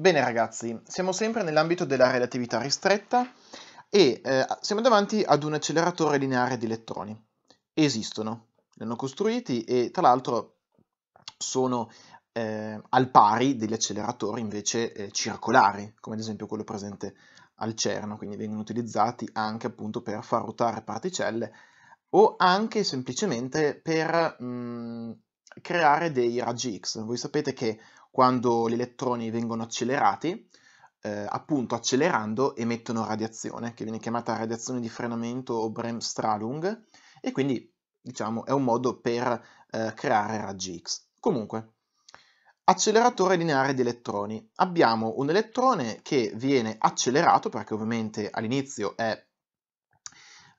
Bene ragazzi, siamo sempre nell'ambito della relatività ristretta e eh, siamo davanti ad un acceleratore lineare di elettroni. Esistono, li hanno costruiti e tra l'altro sono eh, al pari degli acceleratori invece eh, circolari, come ad esempio quello presente al CERN, quindi vengono utilizzati anche appunto per far ruotare particelle o anche semplicemente per mh, mm, creare dei raggi X. Voi sapete che quando gli elettroni vengono accelerati, eh, appunto accelerando emettono radiazione, che viene chiamata radiazione di frenamento o Bremsstrahlung, e quindi diciamo è un modo per eh, creare raggi X. Comunque, acceleratore lineare di elettroni. Abbiamo un elettrone che viene accelerato, perché ovviamente all'inizio è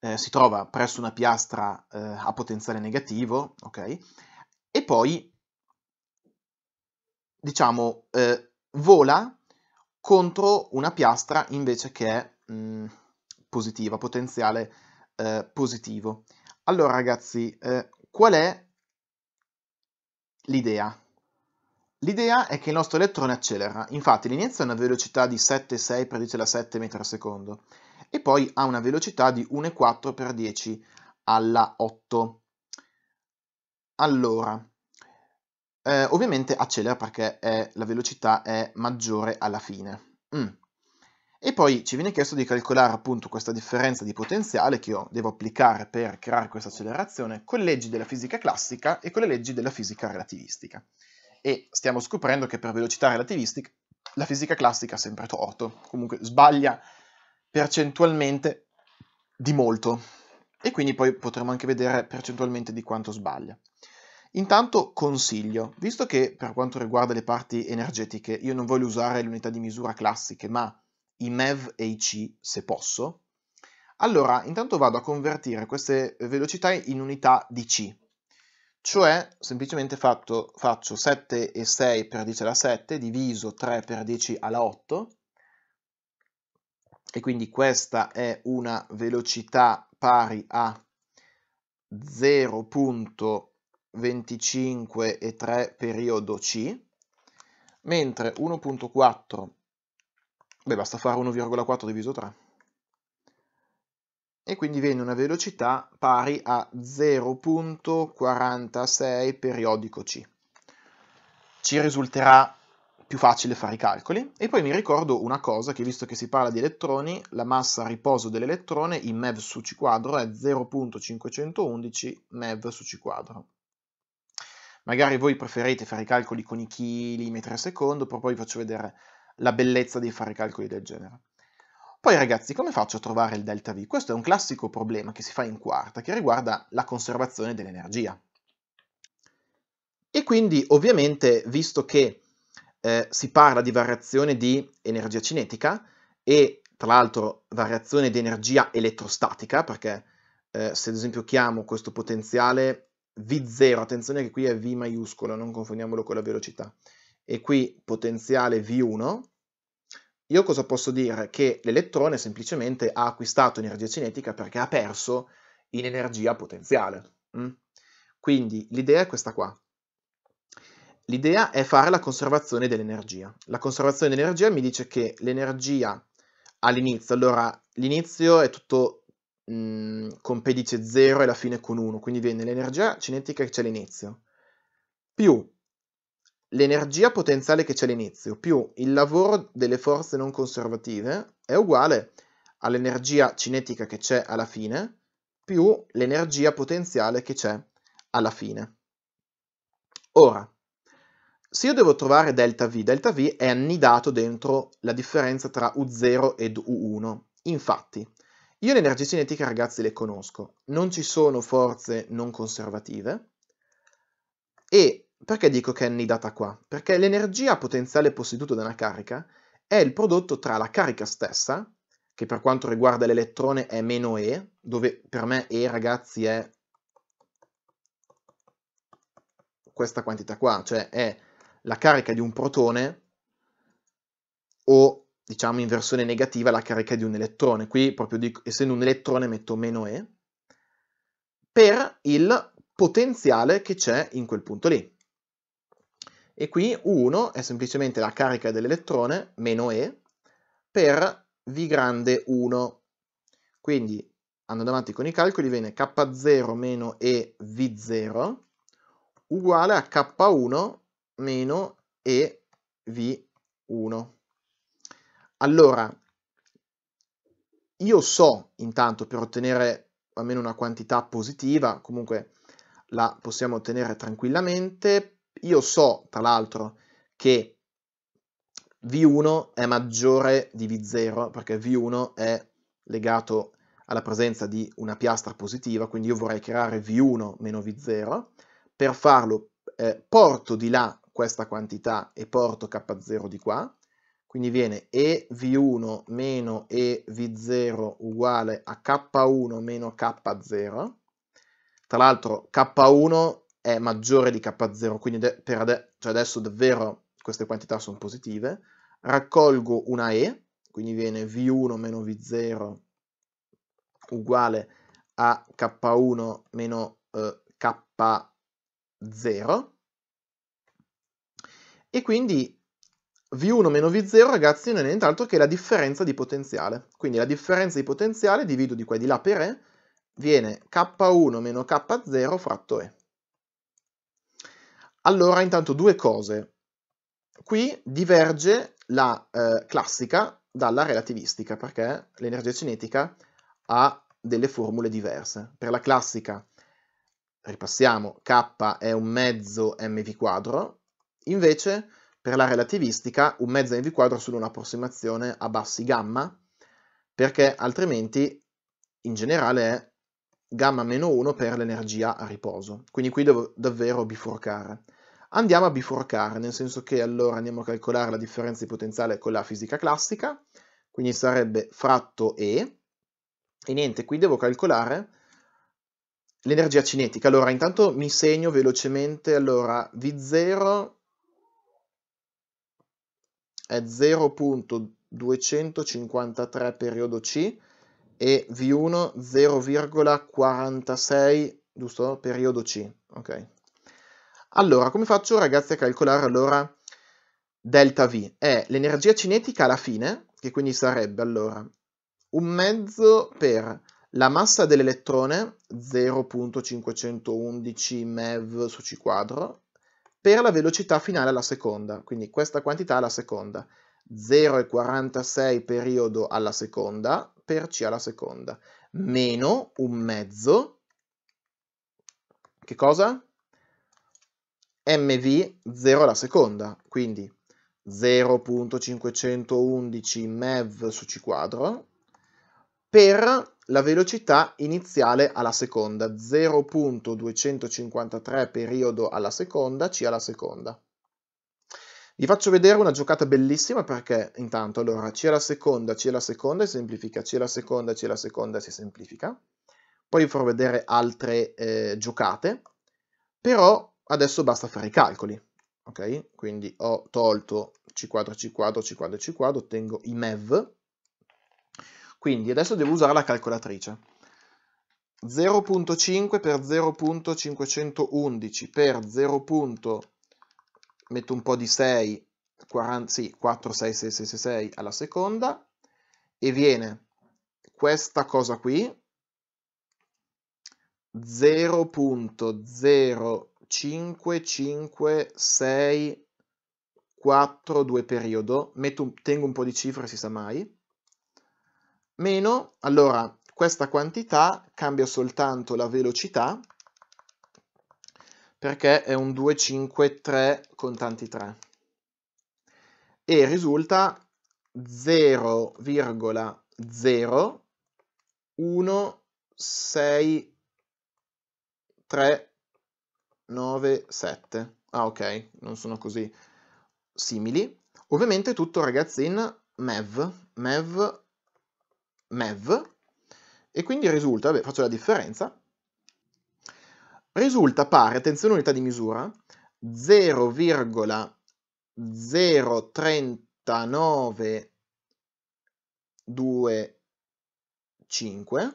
eh, si trova presso una piastra eh, a potenziale negativo, ok? E poi diciamo, eh, vola contro una piastra invece che è mh, mm, positiva, potenziale eh, positivo. Allora ragazzi, eh, qual è l'idea? L'idea è che il nostro elettrone accelera, infatti l'inizio ha una velocità di 7,6 per 10 alla 7 metri al secondo e poi ha una velocità di 1,4 per 10 alla 8. Allora, eh, ovviamente accelera perché è, la velocità è maggiore alla fine. Mm. E poi ci viene chiesto di calcolare appunto questa differenza di potenziale che io devo applicare per creare questa accelerazione con le leggi della fisica classica e con le leggi della fisica relativistica. E stiamo scoprendo che per velocità relativistica la fisica classica ha sempre torto, comunque sbaglia percentualmente di molto. E quindi poi potremo anche vedere percentualmente di quanto sbaglia. Intanto consiglio, visto che per quanto riguarda le parti energetiche io non voglio usare le unità di misura classiche, ma i MEV e i C se posso, allora intanto vado a convertire queste velocità in unità di C, cioè semplicemente fatto, faccio 7 e 6 per 10 alla 7 diviso 3 per 10 alla 8 e quindi questa è una velocità pari a 0. 25 e 3 periodo C, mentre 1.4, beh basta fare 1,4 diviso 3, e quindi viene una velocità pari a 0.46 periodico C. Ci risulterà più facile fare i calcoli e poi mi ricordo una cosa che visto che si parla di elettroni, la massa a riposo dell'elettrone in MeV su C quadro è 0.511 MeV su C quadro. Magari voi preferite fare i calcoli con i chili, metri al secondo, però poi vi faccio vedere la bellezza di fare calcoli del genere. Poi ragazzi, come faccio a trovare il delta V? Questo è un classico problema che si fa in quarta, che riguarda la conservazione dell'energia. E quindi, ovviamente, visto che eh, si parla di variazione di energia cinetica e, tra l'altro, variazione di energia elettrostatica, perché eh, se ad esempio chiamo questo potenziale V0, attenzione che qui è V maiuscolo, non confondiamolo con la velocità, e qui potenziale V1, io cosa posso dire? Che l'elettrone semplicemente ha acquistato energia cinetica perché ha perso in energia potenziale. Mm? Quindi l'idea è questa qua. L'idea è fare la conservazione dell'energia. La conservazione dell'energia mi dice che l'energia all'inizio, allora l'inizio è tutto mh, con pedice 0 e la fine con 1, quindi viene l'energia cinetica che c'è all'inizio, più l'energia potenziale che c'è all'inizio, più il lavoro delle forze non conservative è uguale all'energia cinetica che c'è alla fine, più l'energia potenziale che c'è alla fine. Ora, se io devo trovare delta V, delta V è annidato dentro la differenza tra U0 ed U1. Infatti, io le energie cinetiche, ragazzi, le conosco. Non ci sono forze non conservative. E perché dico che è annidata qua? Perché l'energia potenziale posseduta da una carica è il prodotto tra la carica stessa, che per quanto riguarda l'elettrone è meno E, dove per me E, ragazzi, è questa quantità qua, cioè è la carica di un protone o diciamo in versione negativa la carica di un elettrone, qui proprio dico, essendo un elettrone metto meno E, per il potenziale che c'è in quel punto lì. E qui 1 è semplicemente la carica dell'elettrone meno E per V grande 1. Quindi andando avanti con i calcoli viene K0 meno E V0 uguale a K1 meno E V1. Allora, io so intanto per ottenere almeno una quantità positiva, comunque la possiamo ottenere tranquillamente, io so tra l'altro che V1 è maggiore di V0 perché V1 è legato alla presenza di una piastra positiva, quindi io vorrei creare V1 meno V0, per farlo eh, porto di là questa quantità e porto K0 di qua, quindi viene EV1 meno EV0 uguale a K1 meno K0. Tra l'altro K1 è maggiore di K0, quindi per ade cioè adesso davvero queste quantità sono positive. Raccolgo una E, quindi viene V1 meno V0 uguale a K1 meno eh, K0. E quindi V1 meno V0, ragazzi, non è nient'altro che la differenza di potenziale. Quindi la differenza di potenziale, divido di qua e di là per E, viene K1 meno K0 fratto E. Allora, intanto due cose. Qui diverge la eh, classica dalla relativistica, perché l'energia cinetica ha delle formule diverse. Per la classica, ripassiamo, K è un mezzo mv quadro, invece per la relativistica un mezzo in V quadro è solo un'approssimazione a bassi gamma, perché altrimenti in generale è gamma meno 1 per l'energia a riposo. Quindi qui devo davvero bifurcare. Andiamo a bifurcare, nel senso che allora andiamo a calcolare la differenza di potenziale con la fisica classica, quindi sarebbe fratto E, e niente, qui devo calcolare l'energia cinetica. Allora, intanto mi segno velocemente, allora, V0 è 0.253 periodo C e V1 0,46 giusto? periodo C. Ok. Allora, come faccio ragazzi a calcolare allora delta V? È l'energia cinetica alla fine, che quindi sarebbe allora un mezzo per la massa dell'elettrone 0.511 MeV su C quadro per la velocità finale alla seconda, quindi questa quantità alla seconda, 0,46 periodo alla seconda per c alla seconda, meno un mezzo, che cosa? mv 0 alla seconda, quindi 0.511 mev su c quadro per la velocità iniziale alla seconda, 0.253 periodo alla seconda, c alla seconda. Vi faccio vedere una giocata bellissima perché intanto allora c alla seconda, c alla seconda si semplifica, c alla seconda, c alla seconda si semplifica. Poi vi farò vedere altre eh, giocate, però adesso basta fare i calcoli. Ok? Quindi ho tolto C4, C4, C4, C4, ottengo i MEV, quindi adesso devo usare la calcolatrice. 0.5 per 0.511 per 0. metto un po' di 6, 40, sì, 46666 alla seconda e viene questa cosa qui 0.05564 due periodo, metto, tengo un po' di cifre, si sa mai, meno, allora questa quantità cambia soltanto la velocità perché è un 2, 5, 3 con tanti 3 e risulta 0,016397. Ah ok, non sono così simili. Ovviamente tutto ragazzi in MEV, MEV MEV e quindi risulta, beh, faccio la differenza, risulta pari, attenzione unità di misura, 0,0392,5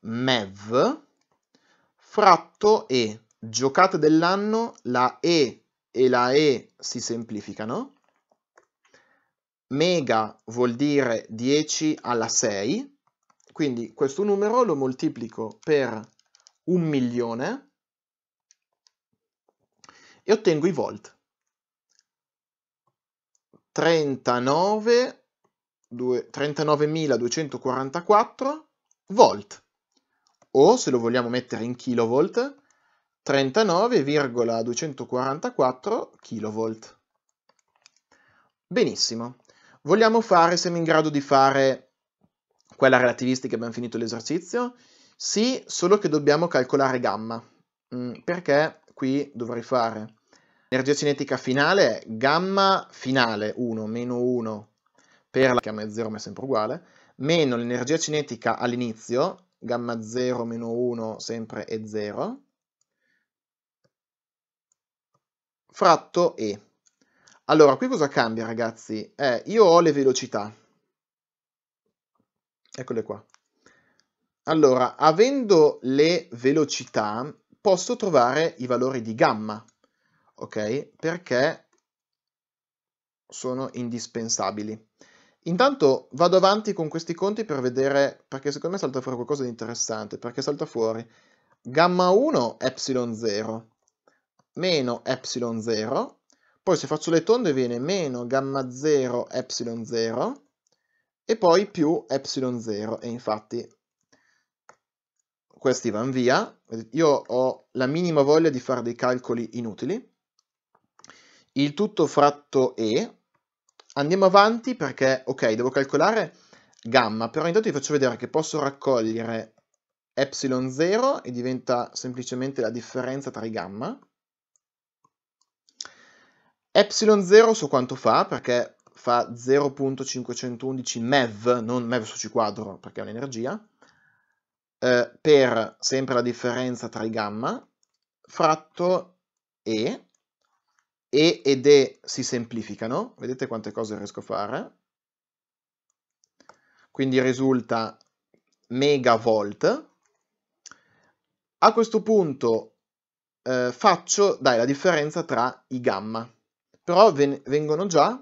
MEV fratto E. Giocata dell'anno, la E e la E si semplificano mega vuol dire 10 alla 6, quindi questo numero lo moltiplico per un milione e ottengo i volt. 39 39.244 volt o se lo vogliamo mettere in kilovolt 39,244 kilovolt. Benissimo. Vogliamo fare, siamo in grado di fare quella relativistica abbiamo finito l'esercizio? Sì, solo che dobbiamo calcolare gamma, mm, perché qui dovrei fare l'energia cinetica finale gamma finale 1 meno 1 per la gamma 0 ma è sempre uguale, meno l'energia cinetica all'inizio, gamma 0 meno 1 sempre è 0, fratto E. Allora, qui cosa cambia, ragazzi? Eh, io ho le velocità. Eccole qua. Allora, avendo le velocità, posso trovare i valori di gamma, ok? Perché sono indispensabili. Intanto vado avanti con questi conti per vedere, perché secondo me salta fuori qualcosa di interessante, perché salta fuori gamma 1 epsilon 0 meno epsilon 0 poi se faccio le tonde viene meno gamma 0 epsilon 0 e poi più epsilon 0 e infatti questi vanno via. Io ho la minima voglia di fare dei calcoli inutili. Il tutto fratto E. Andiamo avanti perché, ok, devo calcolare gamma, però intanto vi faccio vedere che posso raccogliere epsilon 0 e diventa semplicemente la differenza tra i gamma Epsilon 0 so quanto fa perché fa 0.511 MeV, non MeV su C quadro perché è un'energia, eh, per sempre la differenza tra i gamma, fratto E, E ed E si semplificano, vedete quante cose riesco a fare, quindi risulta megavolt. A questo punto eh, faccio, dai, la differenza tra i gamma però ven vengono già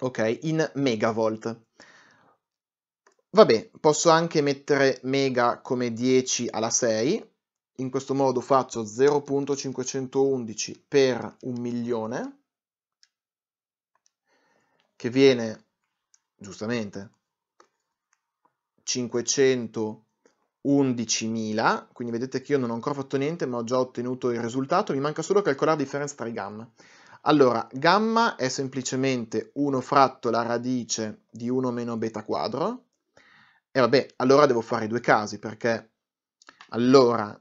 ok, in megavolt. Vabbè, posso anche mettere mega come 10 alla 6, in questo modo faccio 0.511 per un milione, che viene, giustamente, 511.000, quindi vedete che io non ho ancora fatto niente, ma ho già ottenuto il risultato, mi manca solo calcolare la differenza tra i gamma. Allora, gamma è semplicemente 1 fratto la radice di 1 meno beta quadro. E vabbè, allora devo fare due casi perché allora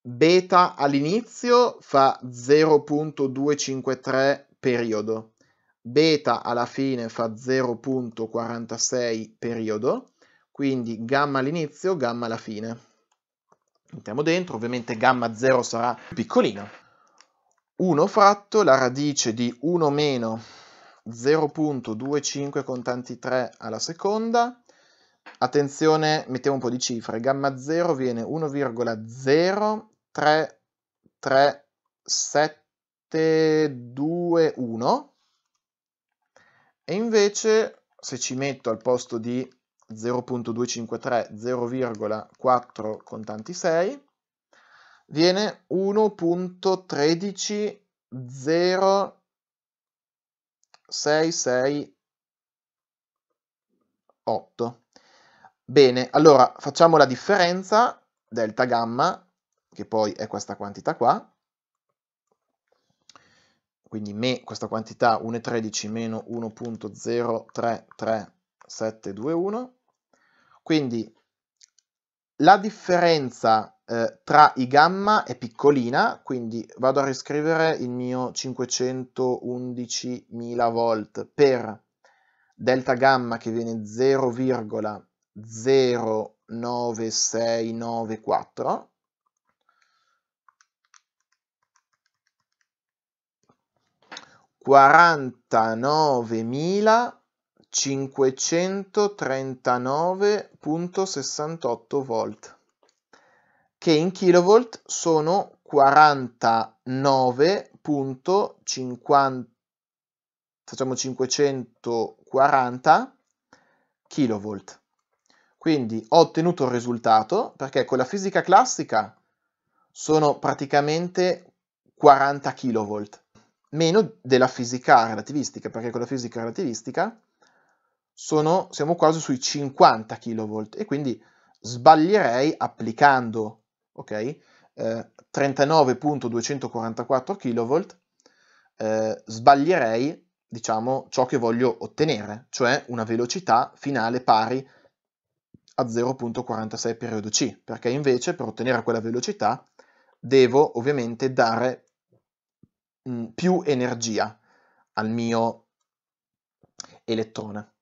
beta all'inizio fa 0.253 periodo, beta alla fine fa 0.46 periodo, quindi gamma all'inizio, gamma alla fine. Mettiamo dentro, ovviamente gamma 0 sarà piccolino. 1 fratto la radice di 1 meno 0.25 contanti 3 alla seconda. Attenzione, mettiamo un po' di cifre. Gamma 0 viene 1,0333721 e invece se ci metto al posto di 0.253 0,4 contanti 6 viene 1.13.0668. Bene, allora facciamo la differenza delta gamma, che poi è questa quantità qua, quindi me, questa quantità 1,13 meno 1.033721, quindi la differenza eh, tra i gamma è piccolina, quindi vado a riscrivere il mio 511.000 volt per delta gamma che viene 0,09694 49.539.68 volt che in kilovolt sono 49.50 facciamo 540 kilovolt. Quindi ho ottenuto il risultato perché con la fisica classica sono praticamente 40 kilovolt, meno della fisica relativistica, perché con la fisica relativistica sono, siamo quasi sui 50 kilovolt e quindi sbaglierei applicando okay? eh, 39.244 kV, eh, sbaglierei diciamo, ciò che voglio ottenere, cioè una velocità finale pari a 0.46 periodo C, perché invece per ottenere quella velocità devo ovviamente dare mh, mm, più energia al mio elettrone.